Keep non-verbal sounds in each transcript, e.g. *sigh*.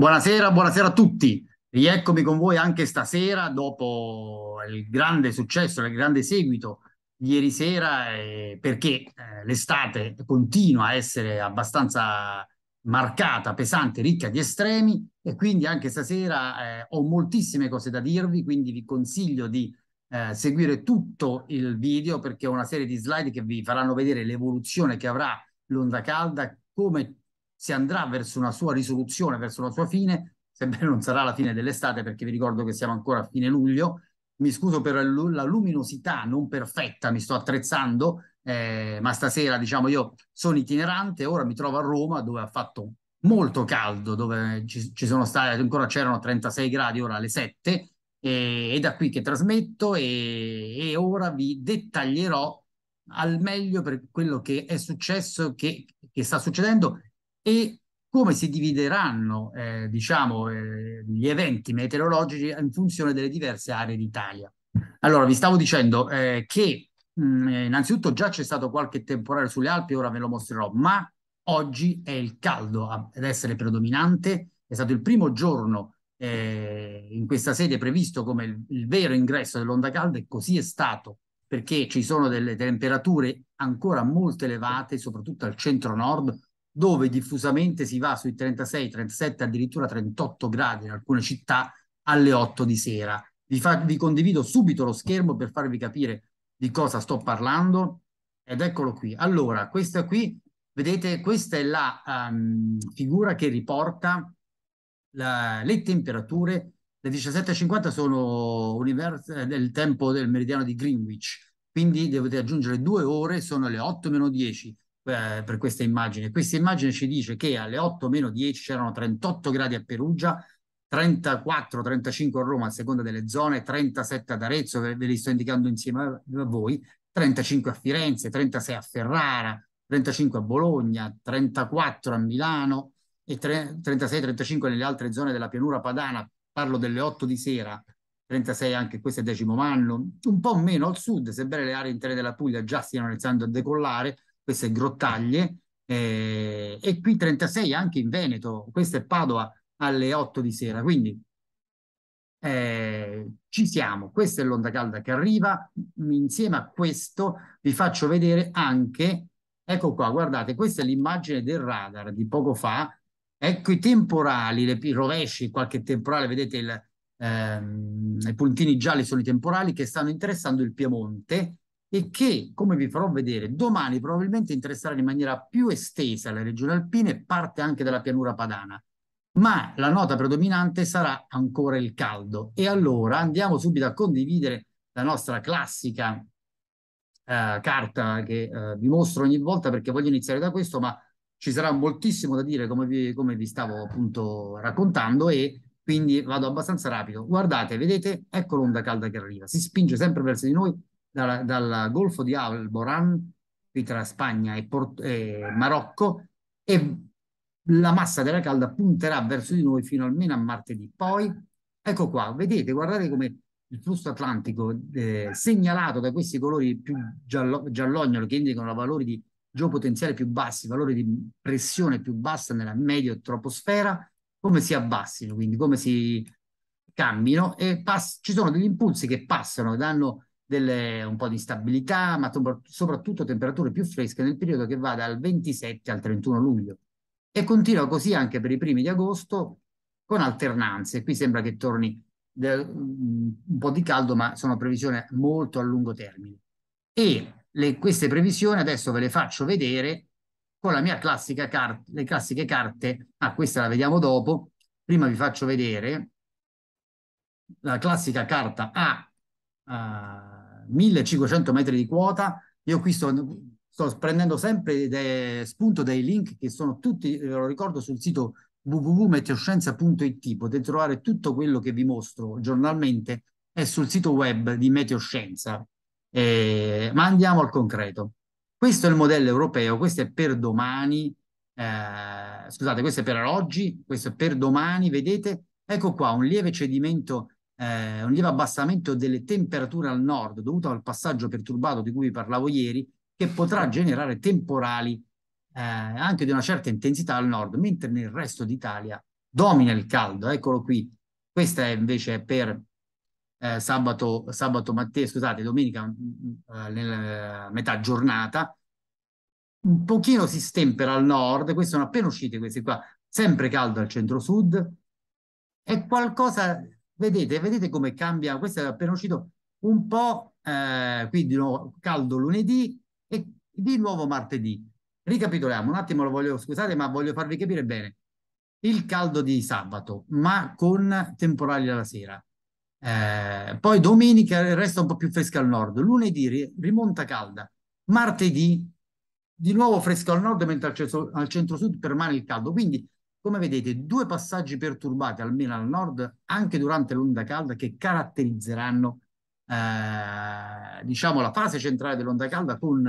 Buonasera, buonasera a tutti. Rieccomi con voi anche stasera dopo il grande successo, il grande seguito di ieri sera, eh, perché eh, l'estate continua a essere abbastanza marcata, pesante, ricca di estremi e quindi anche stasera eh, ho moltissime cose da dirvi, quindi vi consiglio di eh, seguire tutto il video perché ho una serie di slide che vi faranno vedere l'evoluzione che avrà l'onda calda, come si andrà verso una sua risoluzione, verso la sua fine, sebbene non sarà la fine dell'estate perché vi ricordo che siamo ancora a fine luglio. Mi scuso per la luminosità non perfetta, mi sto attrezzando, eh, ma stasera diciamo io sono itinerante, ora mi trovo a Roma dove ha fatto molto caldo, dove ci, ci sono state, ancora c'erano 36 gradi, ora alle 7, e, è da qui che trasmetto e, e ora vi dettaglierò al meglio per quello che è successo, che, che sta succedendo e come si divideranno eh, diciamo, eh, gli eventi meteorologici in funzione delle diverse aree d'Italia. Allora, vi stavo dicendo eh, che mh, mm, eh, innanzitutto già c'è stato qualche temporale sulle Alpi, ora ve lo mostrerò, ma oggi è il caldo ad essere predominante, è stato il primo giorno eh, in questa sede previsto come il, il vero ingresso dell'onda calda e così è stato perché ci sono delle temperature ancora molto elevate, soprattutto al centro-nord, dove diffusamente si va sui 36, 37, addirittura 38 gradi in alcune città alle 8 di sera. Vi, fa, vi condivido subito lo schermo per farvi capire di cosa sto parlando ed eccolo qui. Allora, questa qui, vedete, questa è la um, figura che riporta la, le temperature. Le 17.50 sono univers- del tempo del meridiano di Greenwich, quindi dovete aggiungere due ore, sono le 8 meno 10 eh, per questa immagine. Questa immagine ci dice che alle 8 meno 10 c'erano 38 gradi a Perugia, 34-35 a Roma a seconda delle zone, 37 ad Arezzo, ve, li sto indicando insieme a, voi, 35 a Firenze, 36 a Ferrara, 35 a Bologna, 34 a Milano e 36-35 nelle altre zone della pianura padana, parlo delle 8 di sera, 36 anche questo è decimo anno, un po' meno al sud, sebbene le aree interne della Puglia già stiano iniziando a decollare, queste grottaglie, eh, e qui 36 anche in Veneto, questo è Padova alle 8 di sera, quindi eh, ci siamo, questa è l'onda calda che arriva, insieme a questo vi faccio vedere anche, ecco qua, guardate, questa è l'immagine del radar di poco fa, ecco i temporali, le, i rovesci, qualche temporale, vedete il, ehm, i puntini gialli sono i temporali che stanno interessando il Piemonte, e che, come vi farò vedere, domani probabilmente interesserà in maniera più estesa le regioni alpine e parte anche della pianura padana. Ma la nota predominante sarà ancora il caldo. E allora andiamo subito a condividere la nostra classica eh, carta che eh, vi mostro ogni volta perché voglio iniziare da questo, ma ci sarà moltissimo da dire come vi, come vi stavo appunto raccontando e quindi vado abbastanza rapido. Guardate, vedete, ecco l'onda calda che arriva, si spinge sempre verso di noi dalla, dal Golfo di Alboran, qui tra Spagna e, Port- e Marocco, e la massa della calda punterà verso di noi fino almeno a martedì. Poi, ecco qua, vedete, guardate come il flusso atlantico eh, segnalato da questi colori più giallo, giallognolo che indicano valori di geopotenziale più bassi, valori di pressione più bassa nella medio troposfera, come si abbassino, quindi come si cammino e pass- ci sono degli impulsi che passano, e danno delle, un po' di instabilità, ma to- soprattutto temperature più fresche nel periodo che va dal 27 al 31 luglio. E continua così anche per i primi di agosto con alternanze. Qui sembra che torni de- un po' di caldo, ma sono previsioni molto a lungo termine. E le, queste previsioni adesso ve le faccio vedere con la mia classica carta, le classiche carte. Ah, questa la vediamo dopo. Prima vi faccio vedere la classica carta A. Ah, 1500 metri di quota. Io qui sto, sto prendendo sempre de, spunto dei link che sono tutti, ve lo ricordo, sul sito www.meteoscienza.it potete trovare tutto quello che vi mostro giornalmente è sul sito web di Meteoscienza. Eh, ma andiamo al concreto. Questo è il modello europeo, questo è per domani, eh, scusate, questo è per oggi, questo è per domani, vedete? Ecco qua un lieve cedimento eh, un lieve abbassamento delle temperature al nord dovuto al passaggio perturbato di cui vi parlavo ieri, che potrà generare temporali eh, anche di una certa intensità al nord, mentre nel resto d'Italia domina il caldo. Eccolo qui. Questa è invece per eh, sabato, sabato mattina, scusate, domenica mm, mm, eh, nel, eh, metà giornata. Un pochino si stempera al nord, queste sono appena uscite queste qua, sempre caldo al centro-sud, e qualcosa Vedete, vedete come cambia, questo è appena uscito un po', eh, qui di nuovo caldo lunedì e di nuovo martedì. Ricapitoliamo, un attimo lo voglio, scusate, ma voglio farvi capire bene. Il caldo di sabato, ma con temporali alla sera. Eh, poi domenica resta un po' più fresca al nord, lunedì rimonta calda, martedì di nuovo fresco al nord mentre al, al centro-sud permane il caldo. Quindi come vedete, due passaggi perturbati, almeno al nord, anche durante l'onda calda, che caratterizzeranno, eh, diciamo, la fase centrale dell'onda calda con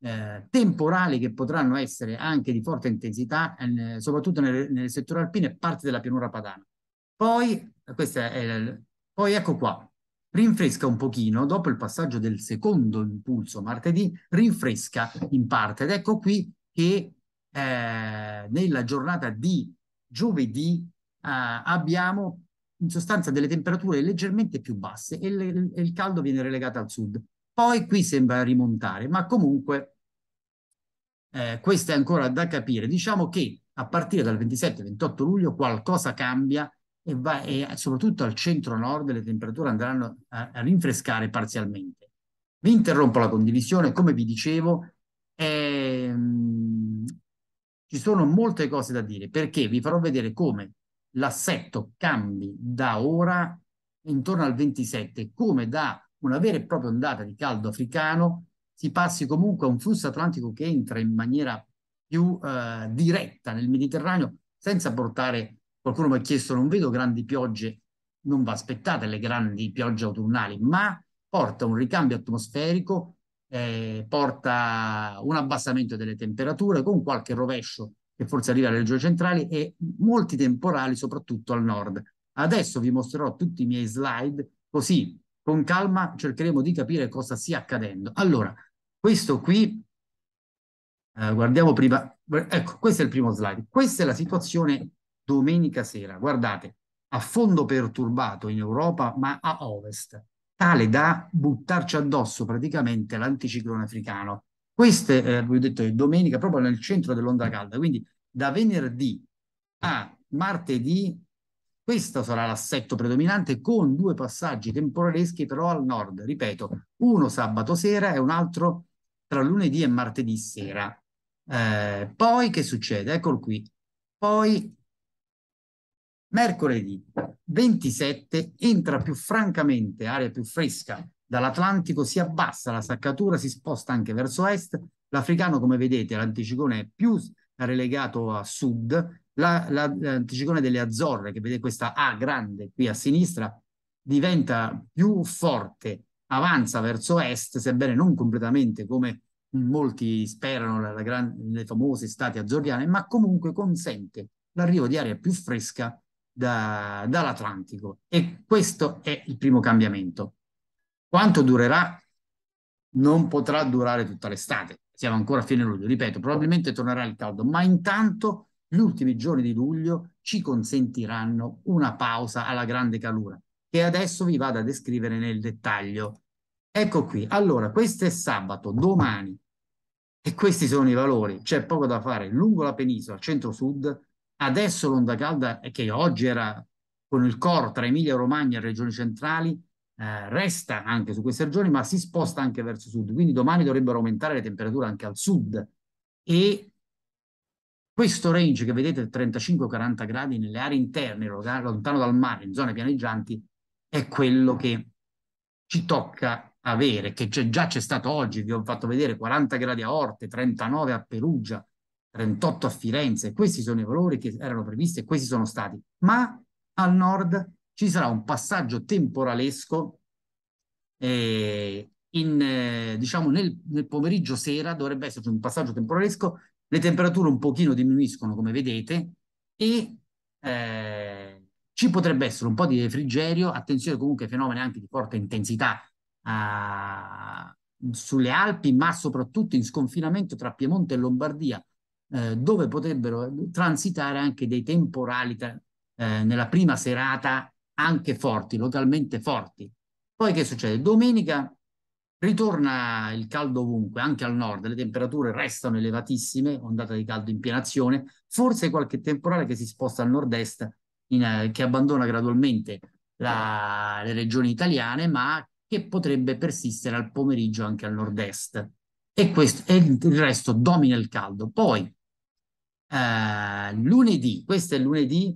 eh, temporali che potranno essere anche di forte intensità, eh, soprattutto nel, nel, settore alpino e parte della pianura padana. Poi, il, poi ecco qua, rinfresca un pochino, dopo il passaggio del secondo impulso martedì, rinfresca in parte. Ed ecco qui che eh, nella giornata di giovedì eh, abbiamo in sostanza delle temperature leggermente più basse e, le, e il caldo viene relegato al sud. Poi qui sembra rimontare, ma comunque eh, questo è ancora da capire. Diciamo che a partire dal 27-28 luglio qualcosa cambia e, va, e soprattutto al centro-nord le temperature andranno a, a, rinfrescare parzialmente. Vi interrompo la condivisione, come vi dicevo, ehm, ci sono molte cose da dire perché vi farò vedere come l'assetto cambi da ora intorno al 27, come da una vera e propria ondata di caldo africano si passi comunque a un flusso atlantico che entra in maniera più eh, diretta nel Mediterraneo senza portare, qualcuno mi ha chiesto, non vedo grandi piogge, non va aspettate le grandi piogge autunnali, ma porta un ricambio atmosferico eh, porta un abbassamento delle temperature con qualche rovescio che forse arriva alle regioni centrali e molti temporali soprattutto al nord. Adesso vi mostrerò tutti i miei slide così con calma cercheremo di capire cosa stia accadendo. Allora, questo qui, eh, guardiamo prima, ecco, questo è il primo slide. Questa è la situazione domenica sera, guardate, a fondo perturbato in Europa, ma a ovest tale da buttarci addosso praticamente l'anticiclone africano. Queste, eh, vi ho detto, è domenica proprio nel centro dell'onda calda, quindi da venerdì a martedì questo sarà l'assetto predominante con due passaggi temporaleschi però al nord, ripeto, uno sabato sera e un altro tra lunedì e martedì sera. Eh, poi che succede? Eccolo qui. Poi Mercoledì 27 entra più francamente aria più fresca dall'Atlantico, si abbassa la saccatura, si sposta anche verso est. L'africano, come vedete, l'anticiclone è più relegato a sud. l'anticiclone la, delle Azzorre, che vede questa A grande qui a sinistra, diventa più forte, avanza verso est, sebbene non completamente come molti sperano la, la, le famose estati azzorriane, ma comunque consente l'arrivo di aria più fresca da, dall'Atlantico e questo è il primo cambiamento. Quanto durerà? Non potrà durare tutta l'estate, siamo ancora a fine luglio, ripeto, probabilmente tornerà il caldo, ma intanto gli ultimi giorni di luglio ci consentiranno una pausa alla grande calura, che adesso vi vado a descrivere nel dettaglio. Ecco qui, allora, questo è sabato, domani, e questi sono i valori, c'è poco da fare, lungo la penisola, centro-sud, Adesso l'onda calda che oggi era con il core tra Emilia Romagna e regioni centrali eh, resta anche su queste regioni, ma si sposta anche verso sud. Quindi domani dovrebbero aumentare le temperature anche al sud e questo range che vedete 35-40 gradi nelle aree interne, lontano dal mare, in zone pianeggianti, è quello che ci tocca avere, che già c'è stato oggi, vi ho fatto vedere 40 gradi a Orte, 39 a Perugia, 38 a Firenze, questi sono i valori che erano previsti e questi sono stati, ma al nord ci sarà un passaggio temporalesco eh, in, eh, diciamo nel, nel, pomeriggio sera dovrebbe esserci un passaggio temporalesco, le temperature un pochino diminuiscono come vedete e eh, ci potrebbe essere un po' di refrigerio, attenzione comunque ai fenomeni anche di forte intensità a, ah, sulle Alpi, ma soprattutto in sconfinamento tra Piemonte e Lombardia, eh, dove potrebbero transitare anche dei temporali tra, eh, nella prima serata anche forti, localmente forti. Poi che succede? Domenica ritorna il caldo ovunque, anche al nord, le temperature restano elevatissime, ondata di caldo in piena azione, forse qualche temporale che si sposta al nord-est, in, eh, che abbandona gradualmente la, le regioni italiane, ma che potrebbe persistere al pomeriggio anche al nord-est. E, questo, e il resto domina il caldo. Poi eh, lunedì, questo è lunedì,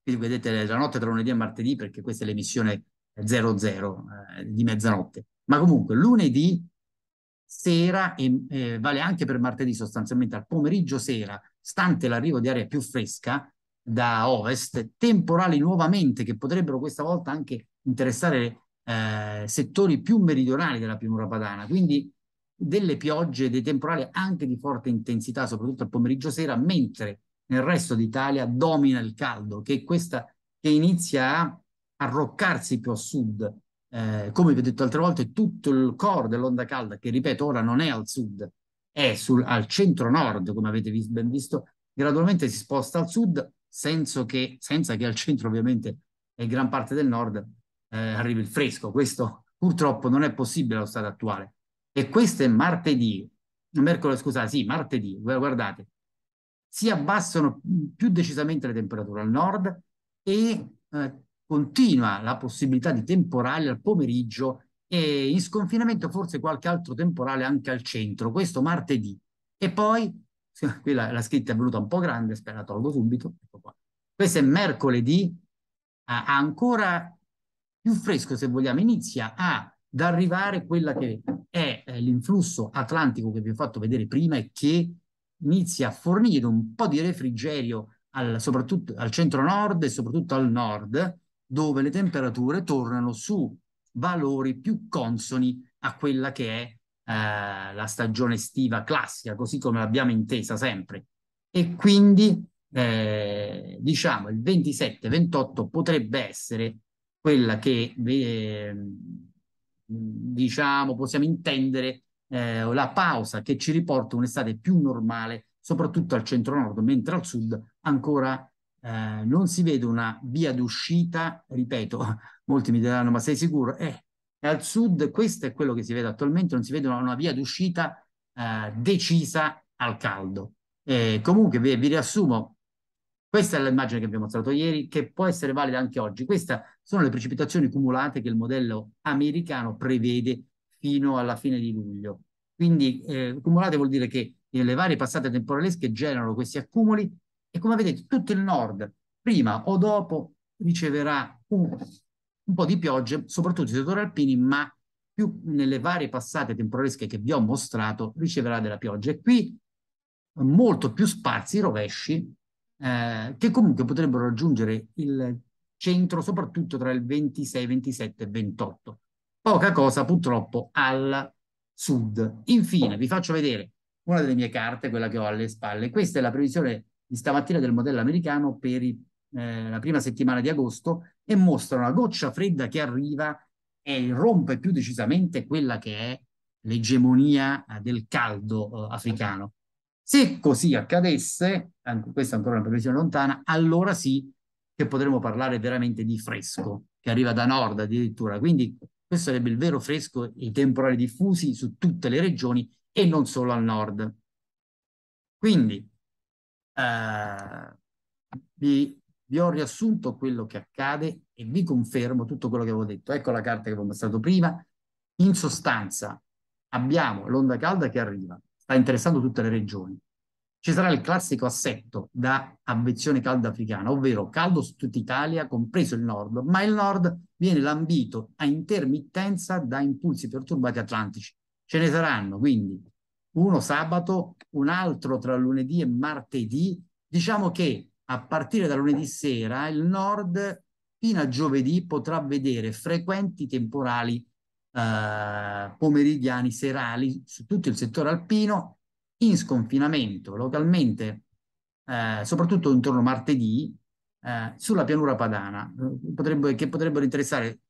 quindi vedete la notte tra lunedì e martedì perché questa è l'emissione 00 eh, di mezzanotte, ma comunque lunedì sera e eh, vale anche per martedì sostanzialmente al pomeriggio sera, stante l'arrivo di aria più fresca da ovest, temporali nuovamente che potrebbero questa volta anche interessare eh, settori più meridionali della pianura padana, quindi delle piogge, dei temporali anche di forte intensità, soprattutto al pomeriggio sera, mentre nel resto d'Italia domina il caldo, che, questa, che inizia a arroccarsi più a sud. Eh, come vi ho detto altre volte, tutto il core dell'onda calda, che ripeto ora non è al sud, è sul, al centro-nord, come avete vis- ben visto, gradualmente si sposta al sud, che, senza che al centro ovviamente e gran parte del nord eh, arrivi il fresco. Questo purtroppo non è possibile allo stato attuale. E questo è martedì, mercoledì, scusate, sì, martedì, guardate, si abbassano più decisamente le temperature al nord e eh, continua la possibilità di temporale al pomeriggio e in sconfinamento forse qualche altro temporale anche al centro, questo martedì. E poi, qui la, la scritta è venuta un po' grande, spero la tolgo subito, ecco qua. Questo è mercoledì, eh, ancora più fresco se vogliamo, inizia a da arrivare quella che è eh, l'influsso atlantico che vi ho fatto vedere prima e che inizia a fornire un po' di refrigerio al, soprattutto al centro-nord e soprattutto al nord, dove le temperature tornano su valori più consoni a quella che è eh, la stagione estiva classica, così come l'abbiamo intesa sempre. E quindi, eh, diciamo, il 27-28 potrebbe essere quella che... Eh, diciamo, possiamo intendere eh, la pausa che ci riporta un'estate più normale, soprattutto al centro-nord, mentre al sud ancora eh, non si vede una via d'uscita, ripeto, *laughs* molti mi diranno ma sei sicuro? Eh, al sud questo è quello che si vede attualmente, non si vede una, una via d'uscita eh, decisa al caldo. Eh, comunque vi, vi riassumo questa è l'immagine che vi ho mostrato ieri, che può essere valida anche oggi. Queste sono le precipitazioni cumulate che il modello americano prevede fino alla fine di luglio. Quindi eh, cumulate vuol dire che le varie passate temporalesche generano questi accumuli e come vedete tutto il nord prima o dopo riceverà un, un po' di piogge, soprattutto i settori alpini, ma più nelle varie passate temporalesche che vi ho mostrato riceverà della pioggia. E qui molto più spazi rovesci eh, che comunque potrebbero raggiungere il centro soprattutto tra il 26, 27 e 28. Poca cosa purtroppo al sud. Infine vi faccio vedere una delle mie carte, quella che ho alle spalle. Questa è la previsione di stamattina del modello americano per i, eh, la prima settimana di agosto e mostra una goccia fredda che arriva e rompe più decisamente quella che è l'egemonia eh, del caldo eh, africano. Se così accadesse, anche questa è ancora una previsione lontana, allora sì che potremmo parlare veramente di fresco, che arriva da nord addirittura. Quindi questo sarebbe il vero fresco, i temporali diffusi su tutte le regioni e non solo al nord. Quindi eh, vi, vi, ho riassunto quello che accade e vi confermo tutto quello che avevo detto. Ecco la carta che vi ho mostrato prima. In sostanza abbiamo l'onda calda che arriva, sta interessando tutte le regioni. Ci sarà il classico assetto da ambizione calda africana, ovvero caldo su tutta Italia, compreso il nord, ma il nord viene lambito a intermittenza da impulsi perturbati atlantici. Ce ne saranno quindi uno sabato, un altro tra lunedì e martedì. Diciamo che a partire da lunedì sera il nord fino a giovedì potrà vedere frequenti temporali eh, pomeridiani serali su tutto il settore alpino in sconfinamento localmente, eh, soprattutto intorno a martedì, eh, sulla pianura padana, eh, potrebbe, che potrebbero interessare,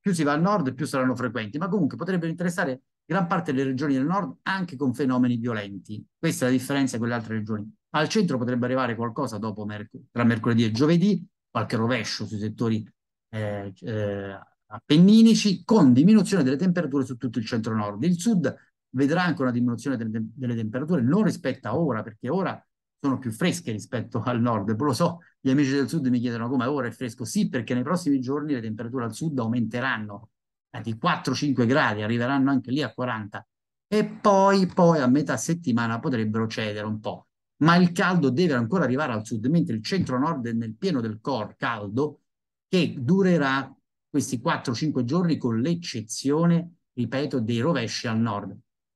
più si va al nord più saranno frequenti, ma comunque potrebbero interessare gran parte delle regioni del nord anche con fenomeni violenti. Questa è la differenza con le altre regioni. Al centro potrebbe arrivare qualcosa dopo merc tra mercoledì e giovedì, qualche rovescio sui settori eh, eh, appenninici con diminuzione delle temperature su tutto il centro-nord. Il sud vedrà anche una diminuzione delle, delle temperature, non rispetto a ora, perché ora sono più fresche rispetto al nord. Lo so, gli amici del sud mi chiedono come ora è fresco. Sì, perché nei prossimi giorni le temperature al sud aumenteranno di 4-5 gradi, arriveranno anche lì a 40 e poi, poi a metà settimana potrebbero cedere un po'. Ma il caldo deve ancora arrivare al sud, mentre il centro-nord è nel pieno del core caldo che durerà questi 4-5 giorni con l'eccezione, ripeto, dei rovesci al nord.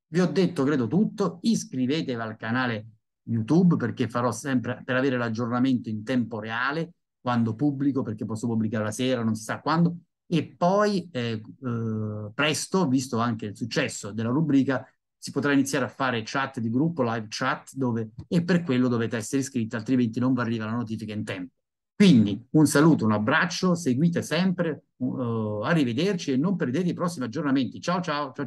Vi ho detto, credo, tutto. Iscrivetevi al canale YouTube perché farò sempre per avere l'aggiornamento in tempo reale quando pubblico, perché posso pubblicare la sera, non si sa quando. E poi eh, eh, presto, visto anche il successo della rubrica, si potrà iniziare a fare chat di gruppo, live chat, dove, e per quello dovete essere iscritti, altrimenti non vi arriva la notifica in tempo. Quindi un saluto, un abbraccio, seguite sempre, uh, arrivederci e non perdete i prossimi aggiornamenti. Ciao ciao. ciao.